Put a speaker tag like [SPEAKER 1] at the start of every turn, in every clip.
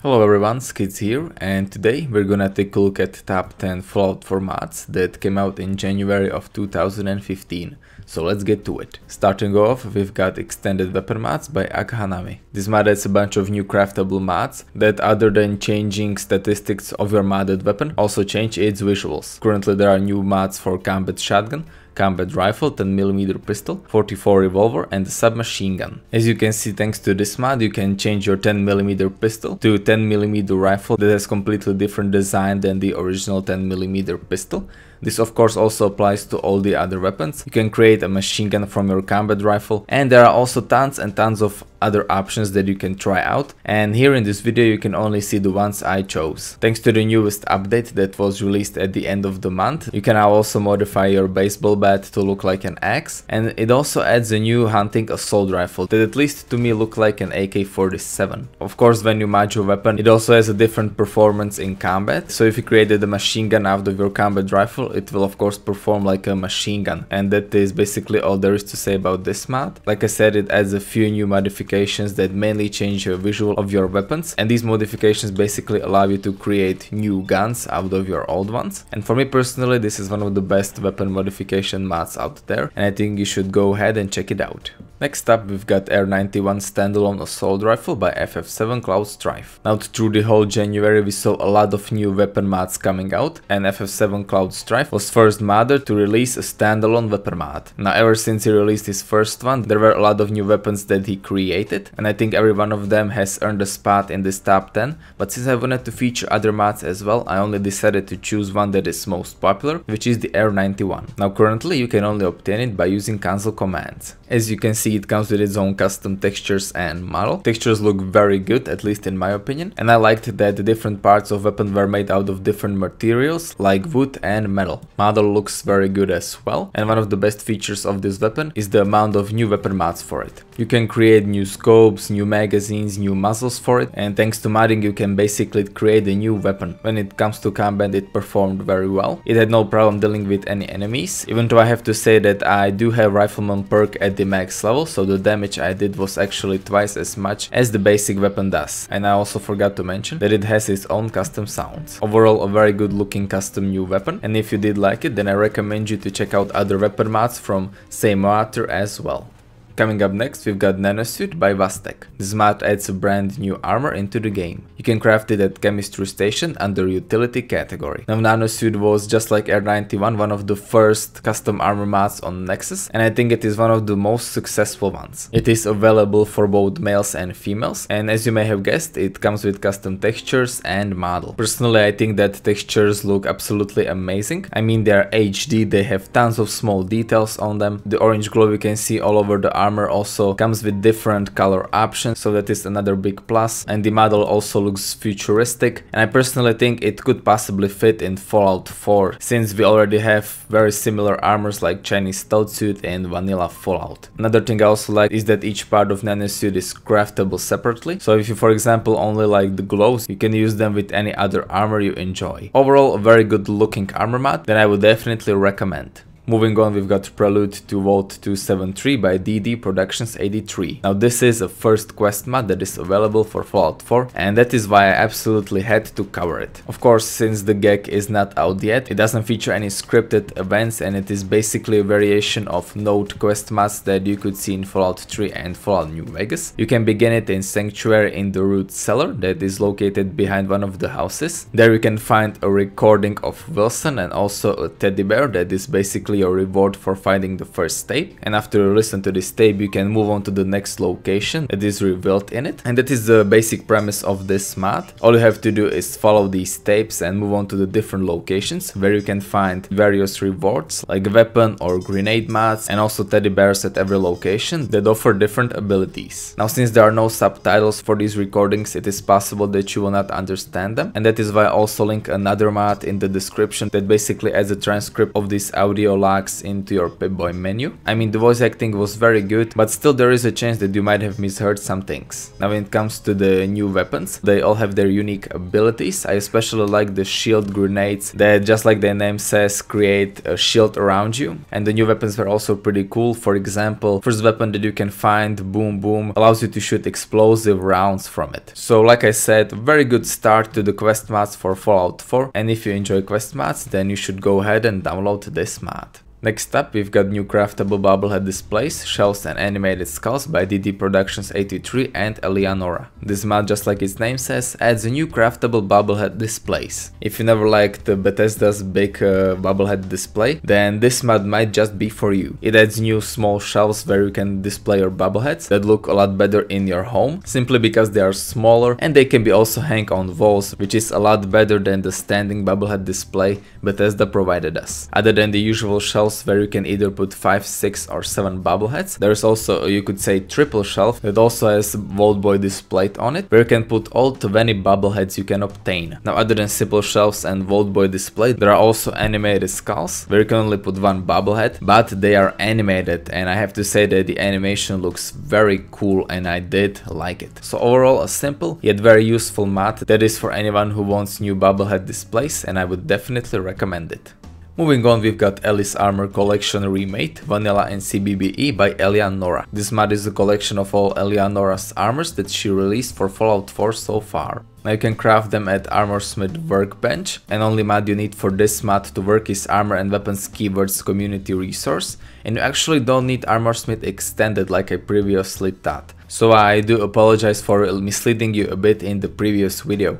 [SPEAKER 1] Hello everyone, Skids here and today we're gonna take a look at top 10 Fallout formats that came out in January of 2015. So let's get to it. Starting off, we've got Extended Weapon Mats by Akahanami. This mod adds a bunch of new craftable mats that other than changing statistics of your modded weapon, also change its visuals. Currently there are new mats for combat shotgun, combat rifle, 10mm pistol, 44 revolver and a submachine gun. As you can see thanks to this mod you can change your 10mm pistol to 10mm rifle that has completely different design than the original 10mm pistol. This of course also applies to all the other weapons. You can create a machine gun from your combat rifle and there are also tons and tons of other options that you can try out and here in this video you can only see the ones I chose. Thanks to the newest update that was released at the end of the month you can now also modify your baseball bat to look like an axe and it also adds a new hunting assault rifle that at least to me look like an AK-47. Of course when you match your weapon it also has a different performance in combat so if you created a machine gun out of your combat rifle it will of course perform like a machine gun and that is basically all there is to say about this mod. Like I said it adds a few new modifications modifications that mainly change the visual of your weapons and these modifications basically allow you to create new guns out of your old ones and for me personally this is one of the best weapon modification mods out there and I think you should go ahead and check it out. Next up we've got Air 91 standalone assault rifle by FF7 Cloud Strife. Now through the whole January we saw a lot of new weapon mods coming out and FF7 Cloud Strife was first modder to release a standalone weapon mod. Now ever since he released his first one there were a lot of new weapons that he created created and I think every one of them has earned a spot in this top 10 but since I wanted to feature other mods as well I only decided to choose one that is most popular which is the Air 91. Now currently you can only obtain it by using console commands. As you can see it comes with its own custom textures and model. Textures look very good at least in my opinion and I liked that the different parts of weapon were made out of different materials like wood and metal. Model looks very good as well and one of the best features of this weapon is the amount of new weapon mods for it. You can create new scopes, new magazines, new muzzles for it, and thanks to modding you can basically create a new weapon. When it comes to combat it performed very well. It had no problem dealing with any enemies, even though I have to say that I do have rifleman perk at the max level, so the damage I did was actually twice as much as the basic weapon does. And I also forgot to mention that it has its own custom sounds. Overall a very good looking custom new weapon, and if you did like it then I recommend you to check out other weapon mods from same author as well. Coming up next we've got Nanosuit by Vastek. This mod adds a brand new armor into the game. You can craft it at chemistry station under utility category. Now Nanosuit was just like Air 91 one of the first custom armor mods on Nexus and I think it is one of the most successful ones. It is available for both males and females and as you may have guessed it comes with custom textures and model. Personally I think that textures look absolutely amazing. I mean they are HD, they have tons of small details on them. The orange glow you can see all over the armor armor also comes with different color options, so that is another big plus. And the model also looks futuristic, and I personally think it could possibly fit in Fallout 4, since we already have very similar armors like Chinese Suit and Vanilla Fallout. Another thing I also like is that each part of Nanosuit is craftable separately, so if you for example only like the gloves, you can use them with any other armor you enjoy. Overall, a very good looking armor mod that I would definitely recommend. Moving on, we've got Prelude to Vault 273 by DD Productions 83. Now this is a first quest mod that is available for Fallout 4 and that is why I absolutely had to cover it. Of course, since the gag is not out yet, it doesn't feature any scripted events and it is basically a variation of node quest mods that you could see in Fallout 3 and Fallout New Vegas. You can begin it in Sanctuary in the root cellar that is located behind one of the houses. There you can find a recording of Wilson and also a teddy bear that is basically your reward for finding the first tape. And after you listen to this tape, you can move on to the next location that is revealed in it. And that is the basic premise of this mod. All you have to do is follow these tapes and move on to the different locations where you can find various rewards like weapon or grenade mods and also teddy bears at every location that offer different abilities. Now since there are no subtitles for these recordings, it is possible that you will not understand them and that is why I also link another mod in the description that basically adds a transcript of this audio into your Pip-Boy menu. I mean the voice acting was very good, but still there is a chance that you might have misheard some things. Now when it comes to the new weapons, they all have their unique abilities. I especially like the shield grenades that just like their name says create a shield around you. And the new weapons were also pretty cool. For example, first weapon that you can find, Boom Boom, allows you to shoot explosive rounds from it. So like I said, very good start to the quest mats for Fallout 4 and if you enjoy quest mats then you should go ahead and download this mat. Next up we've got new craftable bobblehead displays, shells and animated skulls by DD Productions 83 and Eleonora. This mod, just like its name says, adds new craftable bobblehead displays. If you never liked Bethesda's big uh, bobblehead display, then this mod might just be for you. It adds new small shelves where you can display your bobbleheads that look a lot better in your home, simply because they are smaller and they can be also hang on walls, which is a lot better than the standing bobblehead display Bethesda provided us. Other than the usual shells shelves where you can either put 5, 6 or 7 bubbleheads. There's also, uh, you could say, triple shelf that also has Vault Boy displayed on it, where you can put all 20 bubbleheads you can obtain. Now other than simple shelves and Vault Boy display, there are also animated skulls, where you can only put one bubblehead, but they are animated and I have to say that the animation looks very cool and I did like it. So overall a simple yet very useful mod that is for anyone who wants new bubblehead displays and I would definitely recommend it. Moving on we've got Ellie's Armor Collection Remade, Vanilla and CBBE by Nora. This mod is a collection of all Nora's armors that she released for Fallout 4 so far. Now you can craft them at Armorsmith Workbench, and only mod you need for this mod to work is Armor and Weapons Keywords community resource, and you actually don't need Armorsmith Extended like I previously thought. So I do apologize for misleading you a bit in the previous video.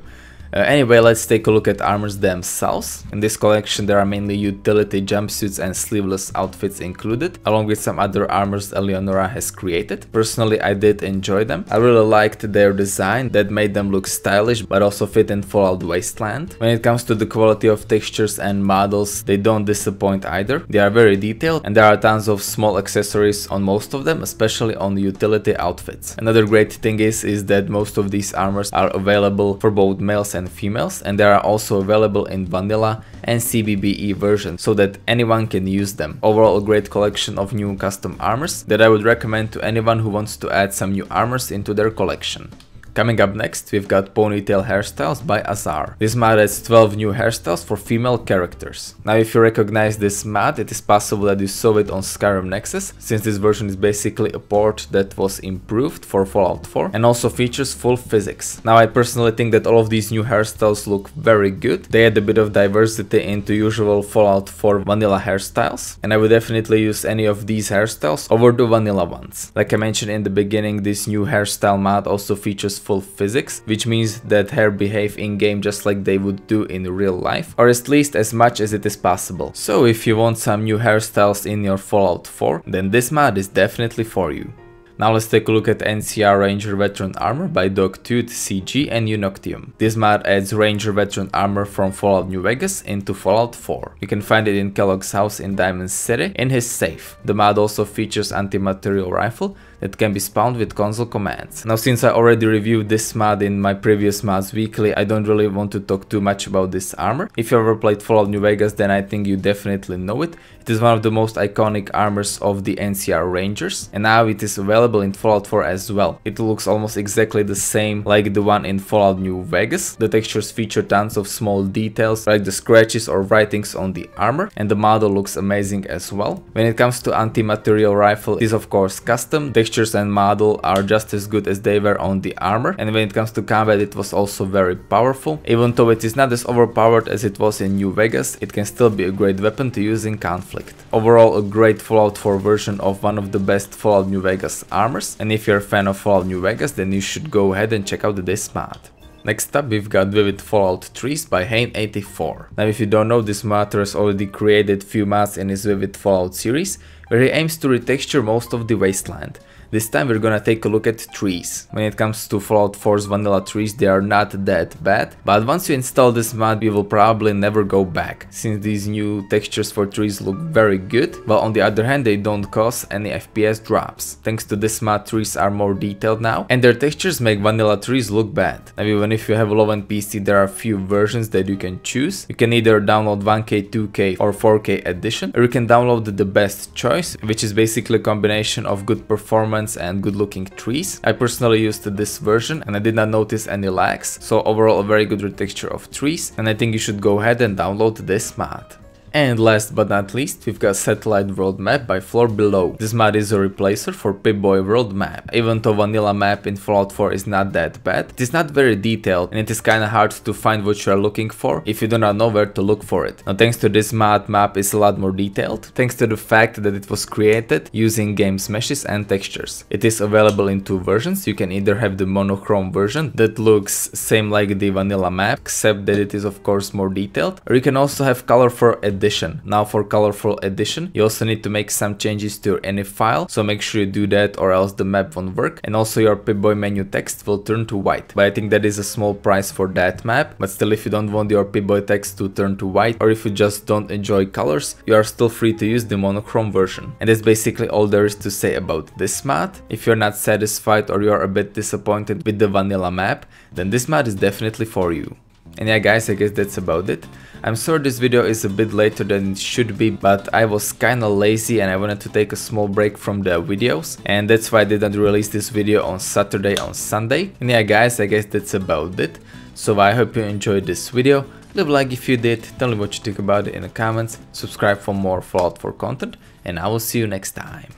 [SPEAKER 1] Uh, anyway, let's take a look at armors themselves. In this collection there are mainly utility jumpsuits and sleeveless outfits included, along with some other armors Eleonora has created. Personally, I did enjoy them. I really liked their design that made them look stylish but also fit in Fallout Wasteland. When it comes to the quality of textures and models, they don't disappoint either. They are very detailed and there are tons of small accessories on most of them, especially on utility outfits. Another great thing is, is that most of these armors are available for both males and females and they are also available in vanilla and CBBE version so that anyone can use them. Overall a great collection of new custom armors that I would recommend to anyone who wants to add some new armors into their collection. Coming up next, we've got Ponytail Hairstyles by Azar. This mod adds 12 new hairstyles for female characters. Now if you recognize this mod, it is possible that you saw it on Skyrim Nexus, since this version is basically a port that was improved for Fallout 4 and also features full physics. Now I personally think that all of these new hairstyles look very good. They add a bit of diversity into usual Fallout 4 vanilla hairstyles and I would definitely use any of these hairstyles over the vanilla ones. Like I mentioned in the beginning, this new hairstyle mod also features full physics, which means that hair behave in-game just like they would do in real life, or at least as much as it is possible. So if you want some new hairstyles in your Fallout 4, then this mod is definitely for you. Now let's take a look at NCR Ranger Veteran Armor by Dogtooth, CG and Unoctium. This mod adds Ranger Veteran Armor from Fallout New Vegas into Fallout 4. You can find it in Kellogg's house in Diamond City in his safe. The mod also features anti-material rifle, that can be spawned with console commands. Now since I already reviewed this mod in my previous mods weekly, I don't really want to talk too much about this armor. If you ever played Fallout New Vegas then I think you definitely know it. It is one of the most iconic armors of the NCR Rangers and now it is available in Fallout 4 as well. It looks almost exactly the same like the one in Fallout New Vegas. The textures feature tons of small details like the scratches or writings on the armor and the model looks amazing as well. When it comes to anti-material rifle, it is of course custom. The Textures and model are just as good as they were on the armor and when it comes to combat it was also very powerful. Even though it is not as overpowered as it was in New Vegas, it can still be a great weapon to use in conflict. Overall a great Fallout 4 version of one of the best Fallout New Vegas armors and if you're a fan of Fallout New Vegas then you should go ahead and check out this mod. Next up we've got Vivid Fallout Trees by Hain84. Now if you don't know, this matter has already created few mods in his Vivid Fallout series, where he aims to retexture most of the wasteland. This time we're gonna take a look at trees. When it comes to Fallout 4's vanilla trees, they are not that bad, but once you install this mod, you will probably never go back, since these new textures for trees look very good, while on the other hand they don't cause any FPS drops. Thanks to this mod, trees are more detailed now, and their textures make vanilla trees look bad. Now even if you have a low-end PC, there are few versions that you can choose. You can either download 1K, 2K or 4K edition, or you can download the best choice, which is basically a combination of good performance and good looking trees. I personally used this version and I did not notice any lags, so overall a very good retexture of trees and I think you should go ahead and download this mod. And last but not least, we've got Satellite World Map by Floor Below. This mod is a replacer for Pip-Boy World Map. Even though vanilla map in Fallout 4 is not that bad, it is not very detailed and it is kinda hard to find what you are looking for if you do not know where to look for it. Now thanks to this mod, map is a lot more detailed, thanks to the fact that it was created using game's meshes and textures. It is available in two versions, you can either have the monochrome version that looks same like the vanilla map, except that it is of course more detailed, or you can also have color for a edition. Now for colorful edition, you also need to make some changes to your any file. So make sure you do that or else the map won't work. And also your Pip-Boy menu text will turn to white. But I think that is a small price for that map. But still, if you don't want your Pip-Boy text to turn to white or if you just don't enjoy colors, you are still free to use the monochrome version. And that's basically all there is to say about this mod. If you're not satisfied or you're a bit disappointed with the vanilla map, then this mod is definitely for you. And yeah guys, I guess that's about it. I'm sorry this video is a bit later than it should be, but I was kinda lazy and I wanted to take a small break from the videos. And that's why I didn't release this video on Saturday on Sunday. And yeah guys, I guess that's about it. So I hope you enjoyed this video. Leave a like if you did, tell me what you think about it in the comments, subscribe for more Fallout 4 content, and I will see you next time.